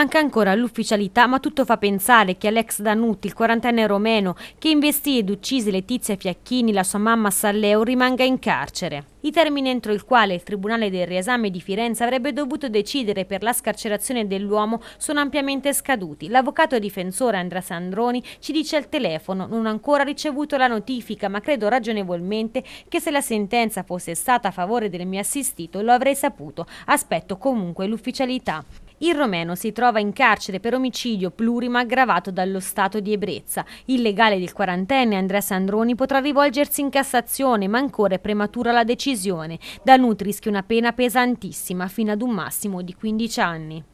Manca ancora l'ufficialità, ma tutto fa pensare che Alex Danuti, il quarantenne romeno, che investì ed uccise Letizia Fiacchini, la sua mamma Salleo, rimanga in carcere. I termini entro il quale il Tribunale del riesame di Firenze avrebbe dovuto decidere per la scarcerazione dell'uomo sono ampiamente scaduti. L'avvocato difensore Andrea Sandroni ci dice al telefono non ha ancora ricevuto la notifica, ma credo ragionevolmente che se la sentenza fosse stata a favore del mio assistito lo avrei saputo. Aspetto comunque l'ufficialità. Il romeno si trova in carcere per omicidio plurimo aggravato dallo stato di ebbrezza. Il legale del quarantenne Andrea Sandroni potrà rivolgersi in Cassazione, ma ancora è prematura la decisione. Da Nutri rischia una pena pesantissima, fino ad un massimo di 15 anni.